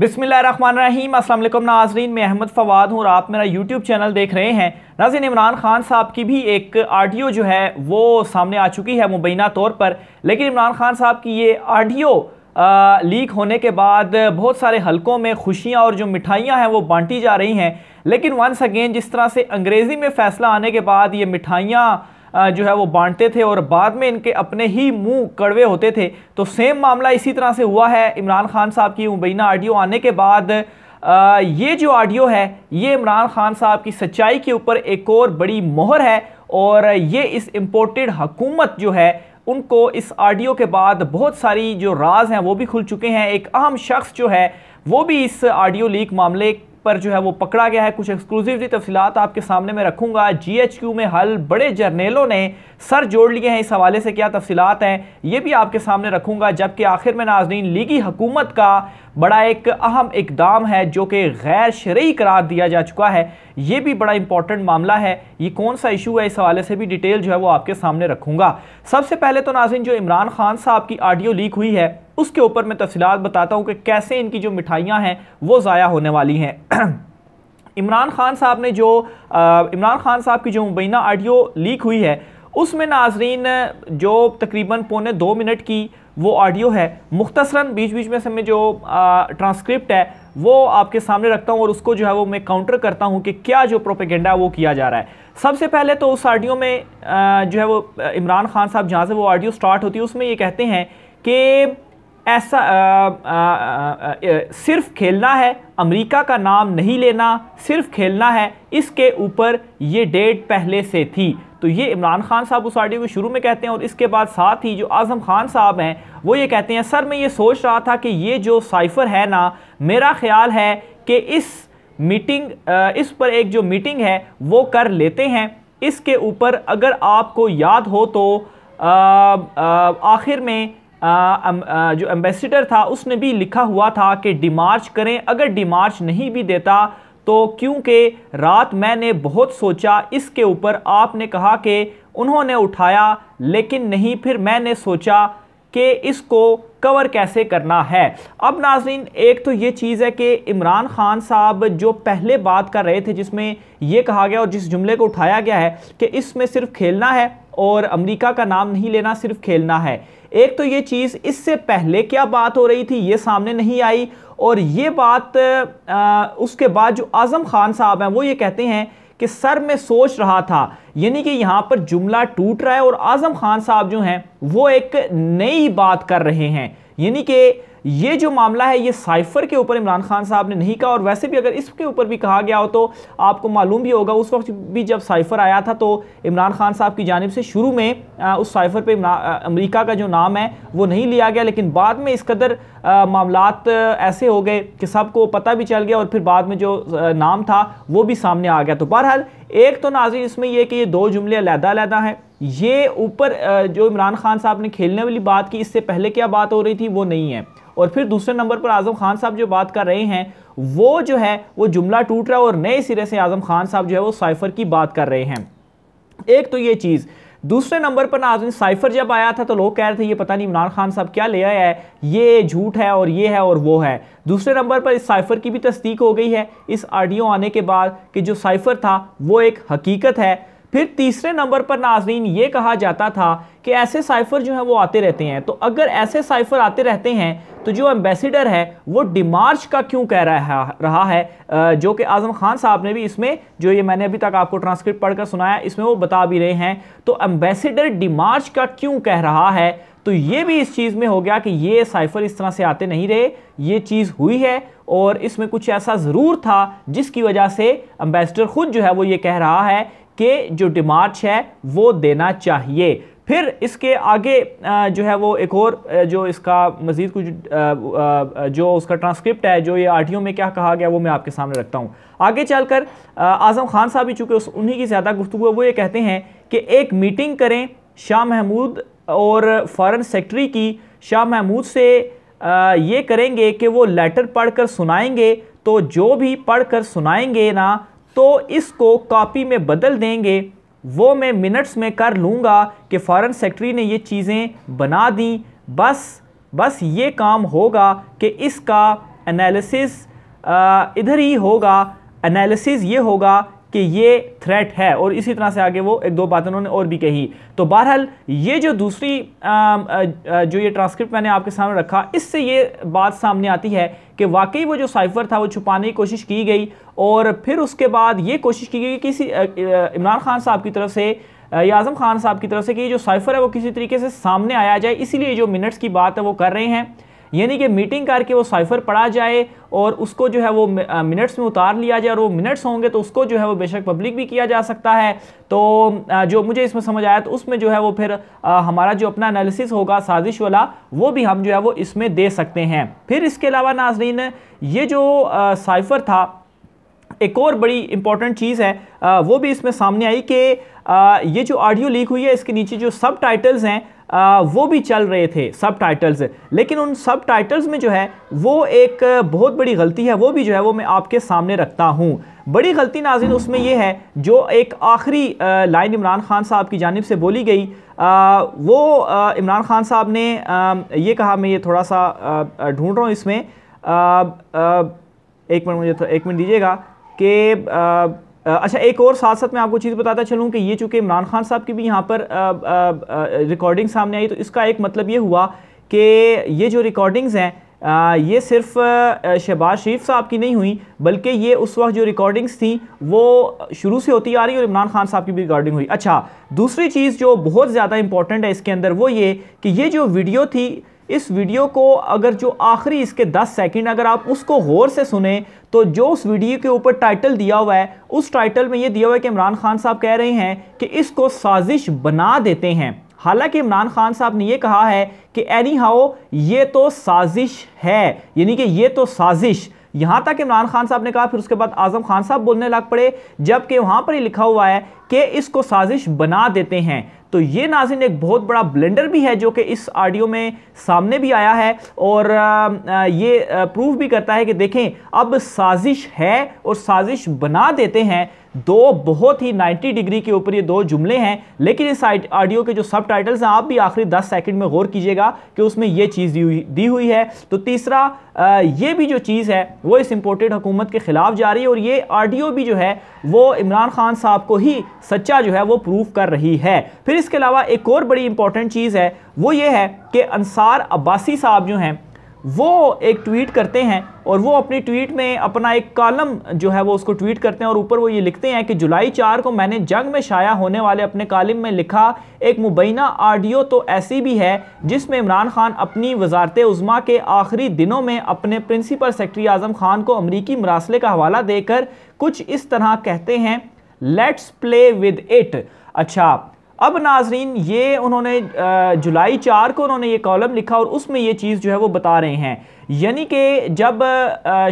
बिसमीम असल नाजरीन मैं अहमद फवाद हूँ और आप मेरा यूट्यूब चैनल देख रहे हैं नाजिन इमरान खान साहब की भी एक आडियो जो है वो सामने आ चुकी है मुबैना तौर पर लेकिन इमरान खान साहब की ये आडियो लीक होने के बाद बहुत सारे हलकों में खुशियाँ और जो मिठाइयाँ हैं वो बांटी जा रही हैं लेकिन वंस अगेन जिस तरह से अंग्रेज़ी में फ़ैसला आने के बाद ये मिठाइयाँ जो है वो बांटते थे और बाद में इनके अपने ही मुंह कड़वे होते थे तो सेम मामला इसी तरह से हुआ है इमरान खान साहब की मुबैना आडियो आने के बाद ये जो ऑडियो है ये इमरान खान साहब की सच्चाई के ऊपर एक और बड़ी मोहर है और ये इस इम्पोर्टेड हकूमत जो है उनको इस ऑडियो के बाद बहुत सारी जो राज हैं वो भी खुल चुके हैं एक अहम शख्स जो है वो भी इस ऑडियो लीक मामले पर जो है वो पकड़ा गया है कुछ एक्सक्लूसिवली तफसीत आपके सामने में रखूंगा जी एच क्यू में हल बड़े जर्नेलों ने सर जोड़ लिए हैं इस हवाले से क्या तफसीत हैं ये भी आपके सामने रखूंगा जबकि आखिर में नाजरीन लीगी हुकूमत का बड़ा एक अहम इकदाम है जो कि गैर शर्य करार दिया जा चुका है ये भी बड़ा इंपॉर्टेंट मामला है ये कौन सा इशू है इस हवाले से भी डिटेल जो है वो आपके सामने रखूंगा सबसे पहले तो नाजिन जो इमरान खान साहब की आडियो लीक हुई है उसके ऊपर मैं तफसीत बताता हूँ कि कैसे इनकी जो मिठाइयाँ हैं वो ज़ाया होने वाली हैं इमरान खान साहब ने जो इमरान खान साहब की जो मुबैना आडियो लीक हुई है उसमें नाजरीन जो तकरीबन पौने दो मिनट की वो ऑडियो है मुख्तसरा बीच बीच में से मैं जो ट्रांसक्रिप्ट है वो आपके सामने रखता हूँ और उसको जो है वो मैं काउंटर करता हूँ कि क्या जो प्रोपेगेंडा वो किया जा रहा है सबसे पहले तो उस ऑडियो में आ, जो है वो इमरान खान साहब जहाँ से वो ऑडियो स्टार्ट होती है उसमें ये कहते हैं कि ऐसा आ, आ, आ, सिर्फ खेलना है अमेरिका का नाम नहीं लेना सिर्फ खेलना है इसके ऊपर ये डेट पहले से थी तो ये इमरान खान साहब उस आडियो को शुरू में कहते हैं और इसके बाद साथ ही जो आज़म खान साहब हैं वो ये कहते हैं सर मैं ये सोच रहा था कि ये जो साइफ़र है ना मेरा ख्याल है कि इस मीटिंग इस पर एक जो मीटिंग है वो कर लेते हैं इसके ऊपर अगर आपको याद हो तो आखिर में जो एम्बेसडर था उसने भी लिखा हुआ था कि डिमार्च करें अगर डिमार्च नहीं भी देता तो क्योंकि रात मैंने बहुत सोचा इसके ऊपर आपने कहा कि उन्होंने उठाया लेकिन नहीं फिर मैंने सोचा कि इसको कवर कैसे करना है अब नाजरीन एक तो ये चीज़ है कि इमरान ख़ान साहब जो पहले बात कर रहे थे जिसमें ये कहा गया और जिस जुमले को उठाया गया है कि इसमें सिर्फ खेलना है और अमेरिका का नाम नहीं लेना सिर्फ खेलना है एक तो ये चीज़ इससे पहले क्या बात हो रही थी ये सामने नहीं आई और ये बात आ, उसके बाद जो आज़म खान साहब हैं वो ये कहते हैं कि सर में सोच रहा था यानी कि यहाँ पर जुमला टूट रहा है और आज़म खान साहब जो हैं वो एक नई बात कर रहे हैं यानी कि ये जो मामला है ये साइफर के ऊपर इमरान खान साहब ने नहीं कहा और वैसे भी अगर इसके ऊपर भी कहा गया हो तो आपको मालूम भी होगा उस वक्त भी जब साइफर आया था तो इमरान खान साहब की जानब से शुरू में उस साइफर पर अमरीका का जो नाम है वो नहीं लिया गया लेकिन बाद में इस कदर मामला ऐसे हो गए कि सबको पता भी चल गया और फिर बाद में जो नाम था वो भी सामने आ गया तो बहरहाल एक तो नाजिन इसमें यह कि ये दो जुमले अलहदा हैं ये ऊपर जो इमरान खान साहब ने खेलने वाली बात की इससे पहले क्या बात हो रही थी वो नहीं है और फिर दूसरे नंबर पर आजम खान साहब जो बात कर रहे हैं वो जो है वो जुमला टूट रहा है और नए सिरे से आजम खान साहब जो है वो साइफर की बात कर रहे हैं एक तो ये चीज़ दूसरे नंबर पर नाजन साइफर जब आया था तो लोग कह रहे थे ये पता नहीं इमरान खान साहब क्या ले आया है ये झूठ है और ये है और वो है दूसरे नंबर पर इस साइफर की भी तस्दीक हो गई है इस ऑडियो आने के बाद कि जो साइफर था वो एक हकीकत है फिर तीसरे नंबर पर नाजरीन ये कहा जाता था कि ऐसे साइफ़र जो हैं वो आते रहते हैं तो अगर ऐसे साइफ़र आते रहते हैं तो जो एम्बेसडर है वो डिमार्च का क्यों कह रहा है रहा है जो कि आज़म खान साहब ने भी इसमें जो ये मैंने अभी तक आपको ट्रांसक्रिप्ट पढ़कर सुनाया इसमें वो बता भी रहे हैं तो एम्बेसडर डिमार्च का क्यों कह रहा है तो ये भी इस चीज़ में हो गया कि ये साइफ़र इस तरह से आते नहीं रहे ये चीज़ हुई है और इसमें कुछ ऐसा ज़रूर था जिसकी वजह से अम्बेसडर ख़ुद जो है वो ये कह रहा है के जो डिमार्च है वो देना चाहिए फिर इसके आगे जो है वो एक और जो इसका मज़ीद कुछ जो उसका ट्रांसक्रिप्ट है जो ये आर में क्या कहा गया वो मैं आपके सामने रखता हूँ आगे चलकर आज़म खान साहब भी चूँकि उन्हीं की ज़्यादा गुफ्तु है वो ये कहते हैं कि एक मीटिंग करें शाह महमूद और फॉरेन सेक्रेटरी की शाह महमूद से ये करेंगे कि वो लेटर पढ़ सुनाएंगे तो जो भी पढ़ सुनाएंगे ना तो इसको कॉपी में बदल देंगे वो मैं मिनट्स में कर लूँगा कि फ़ॉरन सेक्रेटरी ने ये चीज़ें बना दी बस बस ये काम होगा कि इसका एनालिसिस इधर ही होगा एनालिसिस ये होगा कि ये थ्रेट है और इसी तरह से आगे वो एक दो बात उन्होंने और भी कही तो बहरहाल ये जो दूसरी आ, आ, जो ये ट्रांसक्रिप्ट मैंने आपके सामने रखा इससे ये बात सामने आती है कि वाकई वो जो साइफर था वो छुपाने की कोशिश की गई और फिर उसके बाद ये कोशिश की गई कि किसी इमरान खान साहब की तरफ से या आज़म खान साहब की तरफ से कि जो साइफर है वो किसी तरीके से सामने आया जाए इसीलिए जो मिनट्स की बात है वो कर रहे हैं यानी कि मीटिंग करके वो साइफर पढ़ा जाए और उसको जो है वो मिनट्स में उतार लिया जाए और वो मिनट्स होंगे तो उसको जो है वो बेशक पब्लिक भी किया जा सकता है तो जो मुझे इसमें समझ आया तो उसमें जो है वो फिर हमारा जो अपना एनालिसिस होगा साजिश वाला वो भी हम जो है वो इसमें दे सकते हैं फिर इसके अलावा नाजरीन ये जो साइफर था एक और बड़ी इंपॉर्टेंट चीज़ है वो भी इसमें सामने आई कि ये जो ऑडियो लीक हुई है इसके नीचे जो सब टाइटल्स हैं आ, वो भी चल रहे थे सब टाइटल्स लेकिन उन सब टाइटल्स में जो है वो एक बहुत बड़ी गलती है वो भी जो है वो मैं आपके सामने रखता हूँ बड़ी गलती नाजिन उसमें यह है जो एक आखिरी लाइन इमरान खान साहब की जानब से बोली गई आ, वो इमरान खान साहब ने आ, ये कहा मैं ये थोड़ा सा ढूंढ रहा हूँ इसमें आ, आ, एक मिनट मुझे एक मिनट दीजिएगा कि अच्छा एक और साथ साथ मैं आपको चीज़ बताता चलूँ कि ये चूंकि इमरान खान साहब की भी यहाँ पर रिकॉर्डिंग सामने आई तो इसका एक मतलब ये हुआ कि ये जो रिकॉर्डिंग्स हैं ये सिर्फ शहबाज शरीफ साहब की नहीं हुई बल्कि ये उस वक्त जो रिकॉर्डिंग्स थी वो शुरू से होती आ रही और इमरान खान साहब की भी रिकॉर्डिंग हुई अच्छा दूसरी चीज़ जो बहुत ज़्यादा इंपॉर्टेंट है इसके अंदर वो ये कि ये जो वीडियो थी इस वीडियो को अगर जो आखिरी इसके 10 सेकंड अगर आप उसको गौर से सुने तो जो उस वीडियो के ऊपर टाइटल दिया हुआ है उस टाइटल में ये दिया हुआ है कि इमरान खान साहब कह रहे हैं कि इसको साजिश बना देते हैं हालांकि इमरान खान साहब ने यह कहा है कि एनी हाओ ये तो साजिश है यानी कि ये तो साजिश यहाँ तक इमरान खान साहब ने कहा फिर उसके बाद आजम खान साहब बोलने लग पड़े जबकि वहाँ पर ही लिखा हुआ है कि इसको साजिश बना देते हैं तो ये नाजिन एक बहुत बड़ा ब्लेंडर भी है जो कि इस ऑडियो में सामने भी आया है और ये प्रूफ भी करता है कि देखें अब साजिश है और साजिश बना देते हैं दो बहुत ही 90 डिग्री के ऊपर ये दो जुमले हैं लेकिन इस ऑडियो के जो सब टाइटल्स हैं आप भी आखिरी 10 सेकंड में गौर कीजिएगा कि उसमें ये चीज़ दी हुई दी हुई है तो तीसरा आ, ये भी जो चीज़ है वो इस इम्पोर्टेड हुकूमत के ख़िलाफ़ जा रही है और ये ऑडियो भी जो है वो इमरान खान साहब को ही सच्चा जो है वो प्रूफ कर रही है फिर इस इसके अलावा एक और बड़ी इंपॉर्टेंट चीज़ है वो ये है कि अंसार अब्बासी साहब जो हैं वो एक ट्वीट करते हैं और वो अपनी ट्वीट में अपना एक कॉलम जो है वो उसको ट्वीट करते हैं और ऊपर वो ये लिखते हैं कि जुलाई चार को मैंने जंग में शाया होने वाले अपने कॉलम में लिखा एक मुबैना आडियो तो ऐसी भी है जिसमें इमरान खान अपनी वजारत उज़मा के आखिरी दिनों में अपने प्रिंसिपल सेक्रटरी आज़म खान को अमरीकी मरासले का हवाला देकर कुछ इस तरह कहते हैं लेट्स प्ले विद इट अच्छा अब नाजरीन ये उन्होंने जुलाई चार को उन्होंने ये कॉलम लिखा और उसमें ये चीज़ जो है वो बता रहे हैं यानी कि जब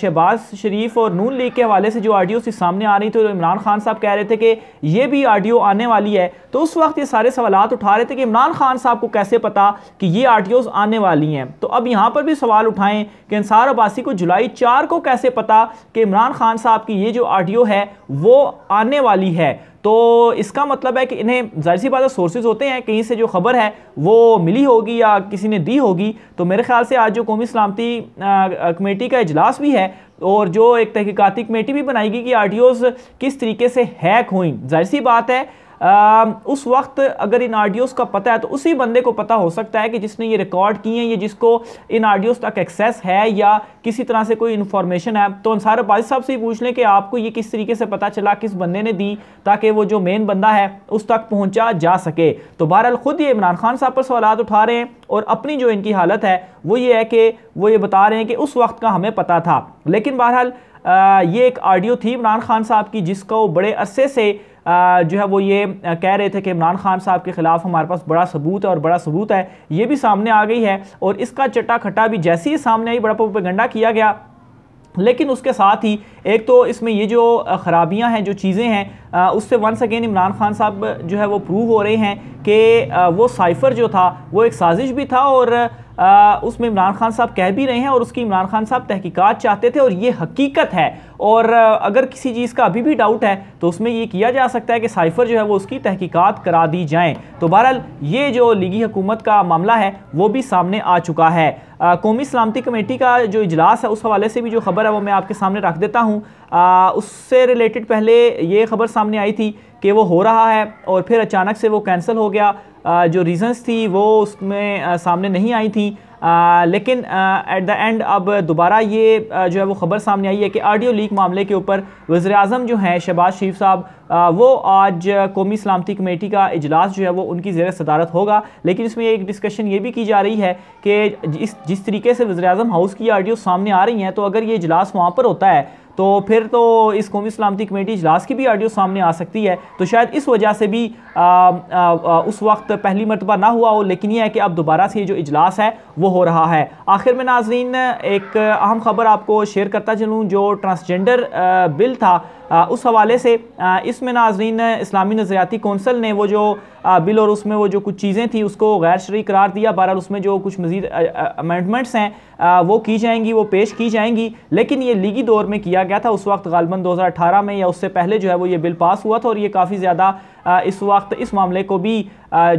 शहबाज शरीफ और नून लीग के हवाले से जो आडियो थी सामने आ रही थी तो इमरान खान साहब कह रहे थे कि ये भी आडियो आने वाली है तो उस वक्त ये सारे सवाल उठा रहे थे कि इमरान खान साहब को कैसे पता कि ये आडियोज़ आने वाली हैं तो अब यहाँ पर भी सवाल उठाएं कि अंसार अब्बासी को जुलाई चार को कैसे पता कि इमरान खान साहब की ये जो आडियो है वो आने वाली है तो इसका मतलब है कि इन्हें जाहिर सी बात सोर्सेज होते हैं कहीं से जो खबर है वो मिली होगी या किसी ने दी होगी तो मेरे ख्याल से आज जो कौमी सलामती की कमेटी का इजलास भी है और जो एक तहकीकती कमेटी भी बनाएगी कि आर किस तरीके से हैक हुई जाहिर सी बात है आ, उस वक्त अगर इन आडियोज़ का पता है तो उसी बंदे को पता हो सकता है कि जिसने ये रिकॉर्ड किए हैं ये जिसको इन आडियोज़ तक एक्सेस है या किसी तरह से कोई इन्फॉर्मेशन है तो अंसार अब्बासी साहब से ही पूछ लें कि आपको ये किस तरीके से पता चला किस बंदे ने दी ताकि वो जो मेन बंदा है उस तक पहुँचा जा सके तो बहरहाल ख़ुद ये इमरान खान साहब पर सवाल उठा रहे हैं और अपनी जो इनकी हालत है वो ये है कि वो ये बता रहे हैं कि उस वक्त का हमें पता था लेकिन बहरहाल ये एक ऑडियो थी इमरान खान साहब की जिसको बड़े अरसे से जो है वो ये कह रहे थे कि इमरान खान साहब के ख़िलाफ़ हमारे पास बड़ा सबूत है और बड़ा सबूत है ये भी सामने आ गई है और इसका चट्टा खट्टा भी जैसे ही सामने आई बड़ा प्रोपेगंडा किया गया लेकिन उसके साथ ही एक तो इसमें ये जो ख़राबियां हैं जो चीज़ें हैं उससे वंस अगेन इमरान खान साहब जो है वो प्रूव हो रहे हैं कि वो साइफ़र जो था वो एक साजिश भी था और उसमें इमरान खान साहब कह भी रहे हैं और उसकी इमरान खान साहब तहकीकात चाहते थे और ये हकीकत है और अगर किसी चीज़ का अभी भी डाउट है तो उसमें ये किया जा सकता है कि साइफ़र जो है वो उसकी तहकीकात करा दी जाएँ तो बहरहाल ये जो लीगी हुकूमत का मामला है वो भी सामने आ चुका है कौमी सलामती कमेटी का जो इजलास है उस हवाले से भी जो खबर है वो मैं आपके सामने रख देता हूँ उससे रिलेटेड पहले ये खबर सामने आई थी कि वो हो रहा है और फिर अचानक से वो कैंसिल हो गया आ, जो रीज़न्स थी वो उसमें सामने नहीं आई थी आ, लेकिन एट द एंड अब दोबारा ये आ, जो है वो ख़बर सामने आई है कि ऑडियो लीक मामले के ऊपर वज़र अजम जो हैं शहबाज शरीफ साहब वो आज कौमी सलामती कमेटी का अजलास जो है वो उनकी जेर सदारत होगा लेकिन इसमें एक डिस्कशन ये भी की जा रही है कि इस जिस तरीके से वज़र अजम हाउस की ऑडियो सामने आ रही हैं तो अगर ये इजलास वहाँ पर होता है तो फिर तो इस कौमी सलामती कमेटी इजलास की भी ऑडियो सामने आ सकती है तो शायद इस वजह से भी आ, आ, आ, उस वक्त पहली मरतबा ना हुआ हो लेकिन यह है कि अब दोबारा से ये जो इजलास है वो हो रहा है आखिर में नाजरीन एक अहम ख़बर आपको शेयर करता चलूँ जो ट्रांसजेंडर बिल था उस हवाले से इसमें नाजरीन इस्लामी नज़रियाती कौंसल ने वो जो बिल और उसमें वो जो कुछ चीज़ें थी उसको गैर शरी करार दिया बहरहाल उसमें जो कुछ मज़ीद अमेंडमेंट्स हैं वो की जाएंगी वो पेश की जाएंगी लेकिन ये लीगी दौर में किया गया था उस वक्त गालबन अठारह में या उससे पहले जो है वो ये बिल पास हुआ था और ये काफ़ी ज़्यादा इस वक्त इस मामले को भी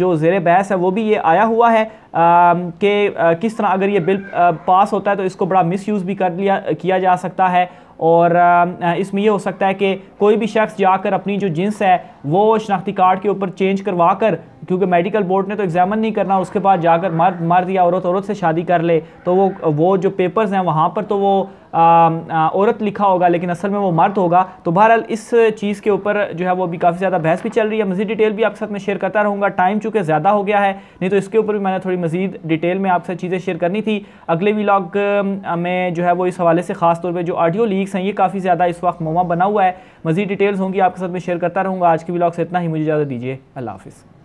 जो जेर बहस है वो भी ये आया हुआ है कि किस तरह अगर ये बिल पास होता है तो इसको बड़ा मिस यूज़ भी कर लिया किया जा सकता है और इसमें यह हो सकता है कि कोई भी शख्स जाकर अपनी जो जिन्स है वो शनाख्ती कार्ड के ऊपर चेंज करवा कर क्योंकि मेडिकल बोर्ड ने तो एग्जामन नहीं करना उसके बाद जाकर मर्द मर दिया औरत औरत से शादी कर ले तो वो वो जो पेपर्स हैं वहाँ पर तो वो आ, आ, औरत लिखा होगा लेकिन असल में वो मर्द होगा तो बहरहाल इस चीज़ के ऊपर जो है वो भी काफ़ी ज़्यादा बहस भी चल रही है मज़ीद डिटेल भी आपके साथ मैं शेयर करता रहूँगा टाइम चूँकि ज़्यादा हो गया है नहीं तो इसके ऊपर भी मैंने थोड़ी मज़ीद डिटेल में आपसे चीज़ें शेयर करनी थी अगले व्लॉग में जो है वो इस हवाले से खास तौर पर जो ऑडियो लीक्स हैं ये काफ़ी ज़्यादा इस वक्त ममा बना हुआ है मज़ीद डिटेल्स होंगी आपके साथ मैं शेयर करता रहूँगा आज के व्लॉग से इतना ही मुझे ज्यादा दीजिए अल्लाह हाफ़